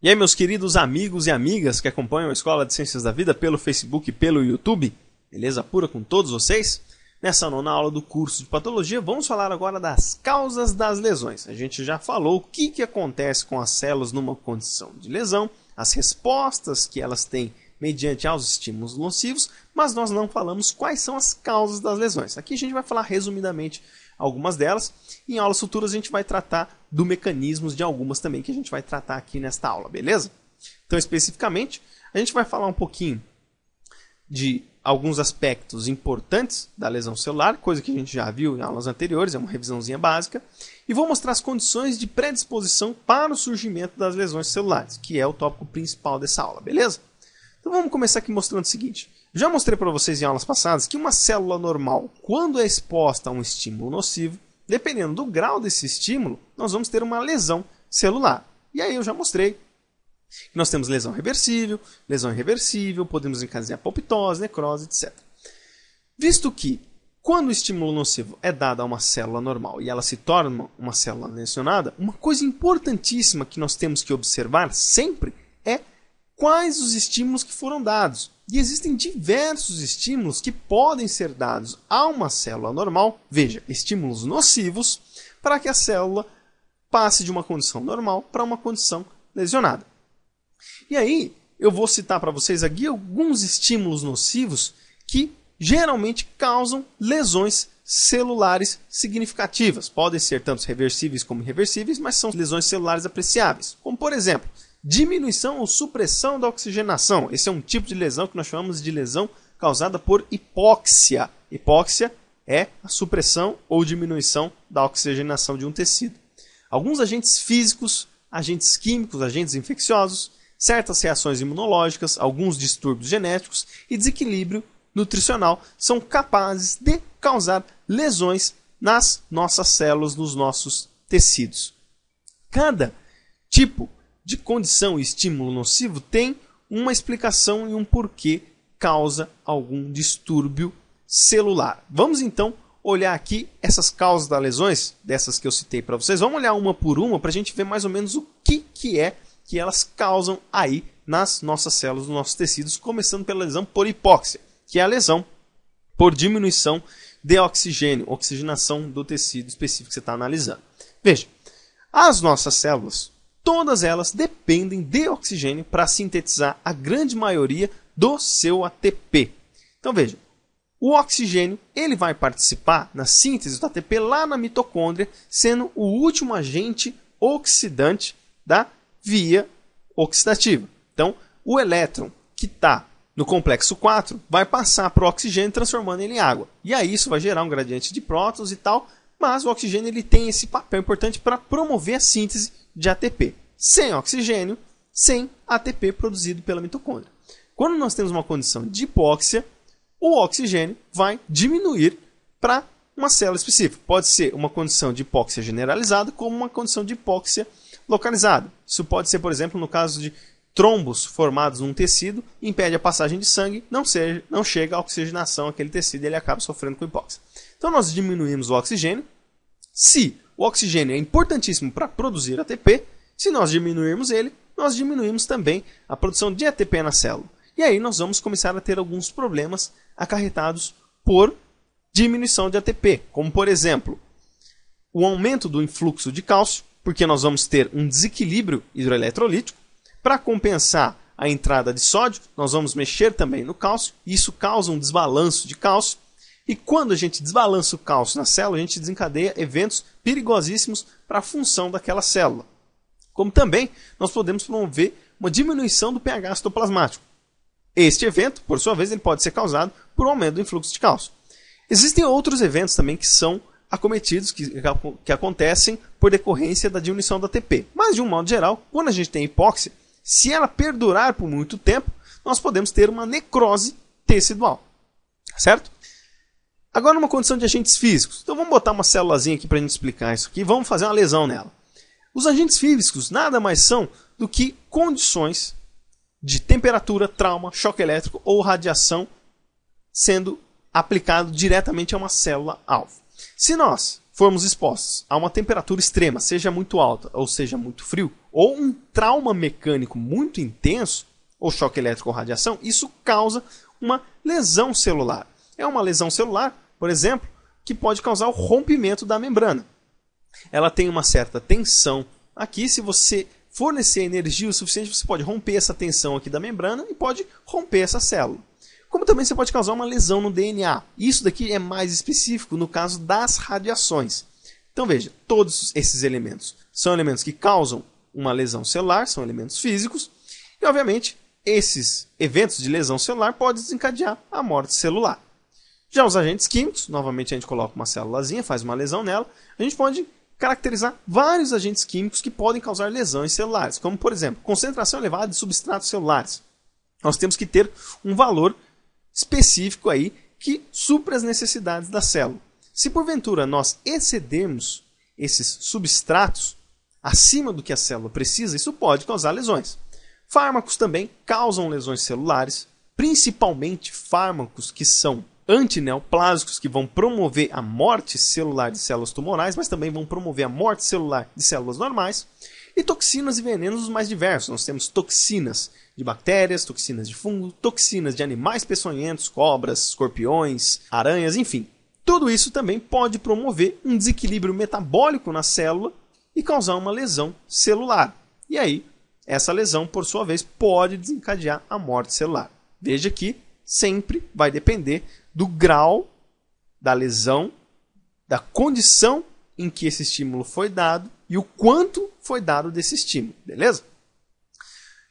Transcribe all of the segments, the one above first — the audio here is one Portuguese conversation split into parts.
E aí, meus queridos amigos e amigas que acompanham a Escola de Ciências da Vida pelo Facebook e pelo YouTube, beleza pura com todos vocês? Nessa nona aula do curso de patologia, vamos falar agora das causas das lesões. A gente já falou o que, que acontece com as células numa condição de lesão, as respostas que elas têm mediante aos estímulos nocivos, mas nós não falamos quais são as causas das lesões. Aqui a gente vai falar resumidamente algumas delas. Em aulas futuras a gente vai tratar do mecanismos de algumas também que a gente vai tratar aqui nesta aula, beleza? Então, especificamente, a gente vai falar um pouquinho de alguns aspectos importantes da lesão celular, coisa que a gente já viu em aulas anteriores, é uma revisãozinha básica, e vou mostrar as condições de predisposição para o surgimento das lesões celulares, que é o tópico principal dessa aula, beleza? Então vamos começar aqui mostrando o seguinte. Já mostrei para vocês em aulas passadas que uma célula normal, quando é exposta a um estímulo nocivo, dependendo do grau desse estímulo, nós vamos ter uma lesão celular. E aí eu já mostrei que nós temos lesão reversível, lesão irreversível, podemos encadear apoptose, necrose, etc. Visto que, quando o estímulo nocivo é dado a uma célula normal e ela se torna uma célula lesionada, uma coisa importantíssima que nós temos que observar sempre quais os estímulos que foram dados. E existem diversos estímulos que podem ser dados a uma célula normal, veja, estímulos nocivos, para que a célula passe de uma condição normal para uma condição lesionada. E aí, eu vou citar para vocês aqui alguns estímulos nocivos que geralmente causam lesões celulares significativas. Podem ser tanto reversíveis como irreversíveis, mas são lesões celulares apreciáveis. Como, por exemplo, Diminuição ou supressão da oxigenação. Esse é um tipo de lesão que nós chamamos de lesão causada por hipóxia. Hipóxia é a supressão ou diminuição da oxigenação de um tecido. Alguns agentes físicos, agentes químicos, agentes infecciosos, certas reações imunológicas, alguns distúrbios genéticos e desequilíbrio nutricional são capazes de causar lesões nas nossas células, nos nossos tecidos. Cada tipo de condição e estímulo nocivo tem uma explicação e um porquê causa algum distúrbio celular. Vamos então olhar aqui essas causas das lesões, dessas que eu citei para vocês. Vamos olhar uma por uma para a gente ver mais ou menos o que, que é que elas causam aí nas nossas células, nos nossos tecidos, começando pela lesão por hipóxia, que é a lesão por diminuição de oxigênio, oxigenação do tecido específico que você está analisando. Veja, as nossas células todas elas dependem de oxigênio para sintetizar a grande maioria do seu ATP. Então veja, o oxigênio ele vai participar na síntese do ATP lá na mitocôndria, sendo o último agente oxidante da via oxidativa. Então, o elétron que está no complexo 4 vai passar para o oxigênio transformando ele em água. E aí isso vai gerar um gradiente de prótons e tal, mas o oxigênio ele tem esse papel importante para promover a síntese de ATP, sem oxigênio, sem ATP produzido pela mitocôndria. Quando nós temos uma condição de hipóxia, o oxigênio vai diminuir para uma célula específica. Pode ser uma condição de hipóxia generalizada, como uma condição de hipóxia localizada. Isso pode ser, por exemplo, no caso de trombos formados num tecido, impede a passagem de sangue, não, seja, não chega a oxigenação àquele tecido e ele acaba sofrendo com hipóxia. Então nós diminuímos o oxigênio. Se o oxigênio é importantíssimo para produzir ATP. Se nós diminuirmos ele, nós diminuímos também a produção de ATP na célula. E aí nós vamos começar a ter alguns problemas acarretados por diminuição de ATP, como por exemplo, o aumento do influxo de cálcio, porque nós vamos ter um desequilíbrio hidroeletrolítico. Para compensar a entrada de sódio, nós vamos mexer também no cálcio, e isso causa um desbalanço de cálcio. E quando a gente desbalança o cálcio na célula, a gente desencadeia eventos perigosíssimos para a função daquela célula. Como também nós podemos promover uma diminuição do pH citoplasmático. Este evento, por sua vez, ele pode ser causado por um aumento do influxo de cálcio. Existem outros eventos também que são acometidos, que, que acontecem por decorrência da diminuição da ATP. Mas, de um modo geral, quando a gente tem hipóxia, se ela perdurar por muito tempo, nós podemos ter uma necrose tecidual. Certo? Agora numa condição de agentes físicos. Então vamos botar uma célulazinha aqui para a gente explicar isso aqui. Vamos fazer uma lesão nela. Os agentes físicos nada mais são do que condições de temperatura, trauma, choque elétrico ou radiação sendo aplicado diretamente a uma célula alvo. Se nós formos expostos a uma temperatura extrema, seja muito alta ou seja muito frio, ou um trauma mecânico muito intenso, ou choque elétrico ou radiação, isso causa uma lesão celular é uma lesão celular, por exemplo, que pode causar o rompimento da membrana. Ela tem uma certa tensão aqui, se você fornecer energia o suficiente, você pode romper essa tensão aqui da membrana e pode romper essa célula. Como também você pode causar uma lesão no DNA. Isso daqui é mais específico no caso das radiações. Então veja, todos esses elementos são elementos que causam uma lesão celular, são elementos físicos, e obviamente esses eventos de lesão celular podem desencadear a morte celular. Já os agentes químicos, novamente a gente coloca uma célulazinha, faz uma lesão nela, a gente pode caracterizar vários agentes químicos que podem causar lesões celulares, como por exemplo, concentração elevada de substratos celulares. Nós temos que ter um valor específico aí que supra as necessidades da célula. Se porventura nós excedermos esses substratos acima do que a célula precisa, isso pode causar lesões. Fármacos também causam lesões celulares, principalmente fármacos que são antineoplásicos que vão promover a morte celular de células tumorais, mas também vão promover a morte celular de células normais, e toxinas e venenos os mais diversos. Nós temos toxinas de bactérias, toxinas de fungo, toxinas de animais peçonhentos, cobras, escorpiões, aranhas, enfim. Tudo isso também pode promover um desequilíbrio metabólico na célula e causar uma lesão celular. E aí, essa lesão, por sua vez, pode desencadear a morte celular. Veja que sempre vai depender do grau da lesão, da condição em que esse estímulo foi dado e o quanto foi dado desse estímulo, beleza?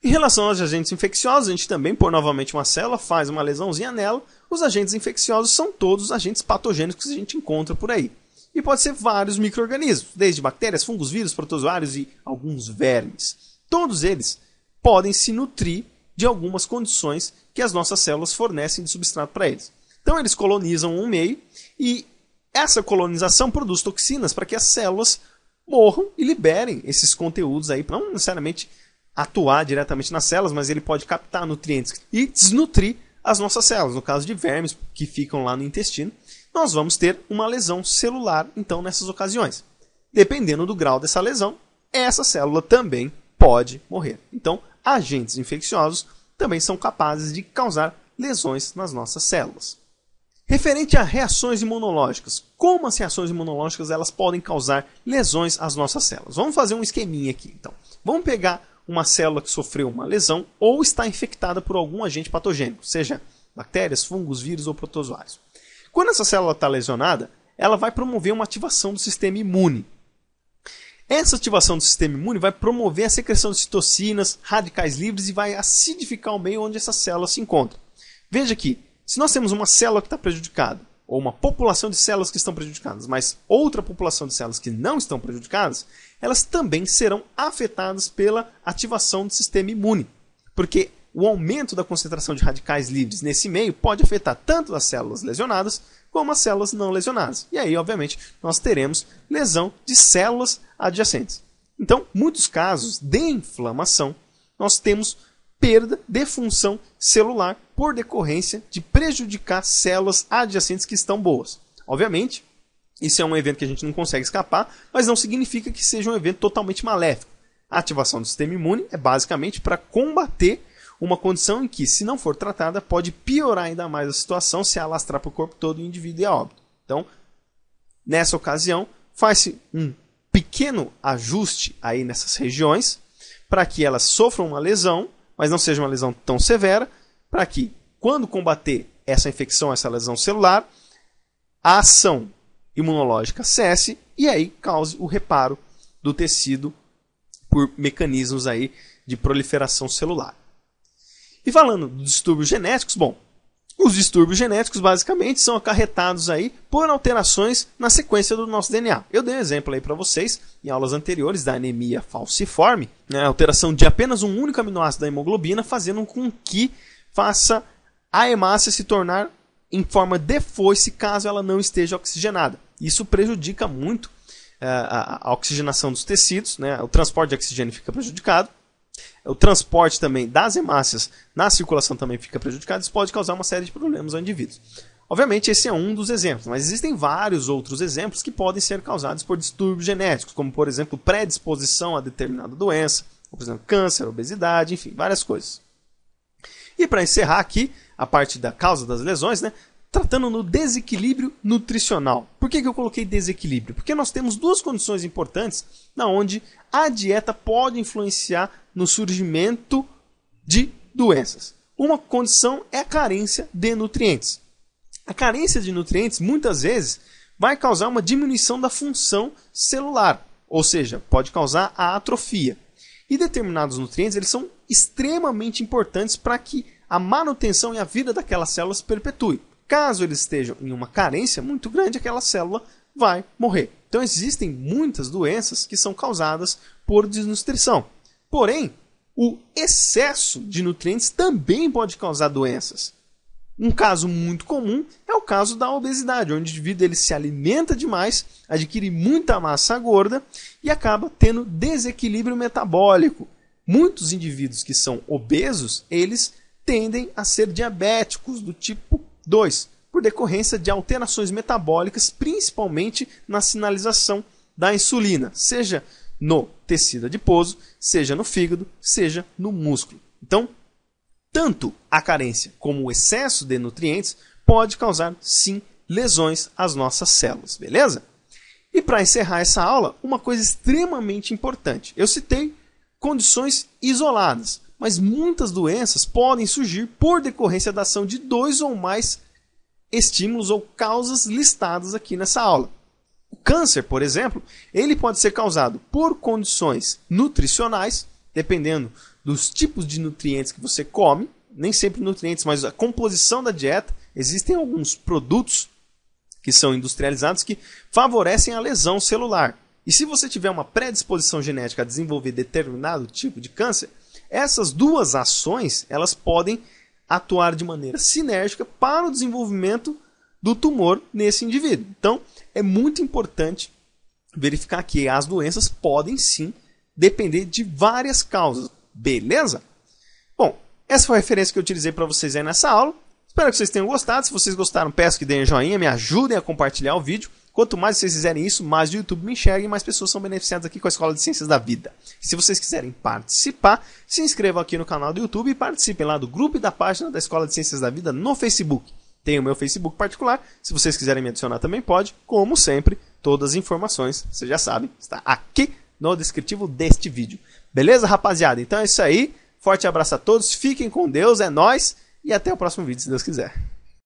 Em relação aos agentes infecciosos, a gente também põe novamente uma célula, faz uma lesãozinha nela. Os agentes infecciosos são todos os agentes patogênicos que a gente encontra por aí. E pode ser vários micro-organismos, desde bactérias, fungos, vírus, protozoários e alguns vermes. Todos eles podem se nutrir de algumas condições que as nossas células fornecem de substrato para eles. Então eles colonizam um meio e essa colonização produz toxinas para que as células morram e liberem esses conteúdos aí, não necessariamente atuar diretamente nas células, mas ele pode captar nutrientes e desnutrir as nossas células. No caso de vermes que ficam lá no intestino, nós vamos ter uma lesão celular, então, nessas ocasiões. Dependendo do grau dessa lesão, essa célula também pode morrer. Então, agentes infecciosos também são capazes de causar lesões nas nossas células. Referente a reações imunológicas, como as reações imunológicas elas podem causar lesões às nossas células? Vamos fazer um esqueminha aqui, então. Vamos pegar uma célula que sofreu uma lesão ou está infectada por algum agente patogênico, seja bactérias, fungos, vírus ou protozoários. Quando essa célula está lesionada, ela vai promover uma ativação do sistema imune. Essa ativação do sistema imune vai promover a secreção de citocinas, radicais livres e vai acidificar o meio onde essa célula se encontra. Veja aqui, se nós temos uma célula que está prejudicada, ou uma população de células que estão prejudicadas, mas outra população de células que não estão prejudicadas, elas também serão afetadas pela ativação do sistema imune. Porque o aumento da concentração de radicais livres nesse meio pode afetar tanto as células lesionadas como as células não lesionadas. E aí, obviamente, nós teremos lesão de células adjacentes. Então, muitos casos de inflamação, nós temos perda de função celular por decorrência de prejudicar células adjacentes que estão boas. Obviamente, isso é um evento que a gente não consegue escapar, mas não significa que seja um evento totalmente maléfico. A ativação do sistema imune é basicamente para combater uma condição em que, se não for tratada, pode piorar ainda mais a situação, se alastrar para o corpo todo do indivíduo e é a óbito. Então, nessa ocasião, faz-se um pequeno ajuste aí nessas regiões para que elas sofram uma lesão mas não seja uma lesão tão severa, para que, quando combater essa infecção, essa lesão celular, a ação imunológica cesse e aí cause o reparo do tecido por mecanismos aí de proliferação celular. E falando de distúrbios genéticos, bom, os distúrbios genéticos, basicamente, são acarretados aí por alterações na sequência do nosso DNA. Eu dei um exemplo aí para vocês em aulas anteriores da anemia falciforme, né, a alteração de apenas um único aminoácido da hemoglobina, fazendo com que faça a hemácia se tornar em forma de foice caso ela não esteja oxigenada. Isso prejudica muito uh, a, a oxigenação dos tecidos, né? o transporte de oxigênio fica prejudicado o transporte também das hemácias na circulação também fica prejudicado. Isso pode causar uma série de problemas ao indivíduo. Obviamente, esse é um dos exemplos, mas existem vários outros exemplos que podem ser causados por distúrbios genéticos, como, por exemplo, predisposição a determinada doença, ou, por exemplo, câncer, obesidade, enfim, várias coisas. E para encerrar aqui a parte da causa das lesões, né, tratando no desequilíbrio nutricional. Por que, que eu coloquei desequilíbrio? Porque nós temos duas condições importantes na onde a dieta pode influenciar no surgimento de doenças. Uma condição é a carência de nutrientes. A carência de nutrientes muitas vezes vai causar uma diminuição da função celular, ou seja, pode causar a atrofia. E determinados nutrientes eles são extremamente importantes para que a manutenção e a vida daquelas células se perpetue. Caso eles estejam em uma carência muito grande, aquela célula vai morrer. Então existem muitas doenças que são causadas por desnutrição. Porém, o excesso de nutrientes também pode causar doenças. Um caso muito comum é o caso da obesidade, onde o indivíduo ele se alimenta demais, adquire muita massa gorda e acaba tendo desequilíbrio metabólico. Muitos indivíduos que são obesos, eles tendem a ser diabéticos do tipo 2, por decorrência de alterações metabólicas, principalmente na sinalização da insulina, seja no tecido adiposo, seja no fígado, seja no músculo. Então, tanto a carência como o excesso de nutrientes pode causar sim lesões às nossas células, beleza? E para encerrar essa aula, uma coisa extremamente importante. Eu citei condições isoladas, mas muitas doenças podem surgir por decorrência da ação de dois ou mais estímulos ou causas listadas aqui nessa aula câncer, por exemplo, ele pode ser causado por condições nutricionais, dependendo dos tipos de nutrientes que você come, nem sempre nutrientes, mas a composição da dieta. Existem alguns produtos que são industrializados que favorecem a lesão celular. E se você tiver uma predisposição genética a desenvolver determinado tipo de câncer, essas duas ações elas podem atuar de maneira sinérgica para o desenvolvimento do tumor nesse indivíduo. Então, é muito importante verificar que as doenças podem sim depender de várias causas, beleza? Bom, essa foi a referência que eu utilizei para vocês aí nessa aula. Espero que vocês tenham gostado. Se vocês gostaram, peço que deem joinha, me ajudem a compartilhar o vídeo. Quanto mais vocês fizerem isso, mais o YouTube me enxerga e mais pessoas são beneficiadas aqui com a Escola de Ciências da Vida. Se vocês quiserem participar, se inscrevam aqui no canal do YouTube e participem lá do grupo e da página da Escola de Ciências da Vida no Facebook. Tem o meu Facebook particular, se vocês quiserem me adicionar também pode. Como sempre, todas as informações, vocês já sabem, está aqui no descritivo deste vídeo. Beleza, rapaziada? Então é isso aí. Forte abraço a todos, fiquem com Deus, é nós e até o próximo vídeo, se Deus quiser.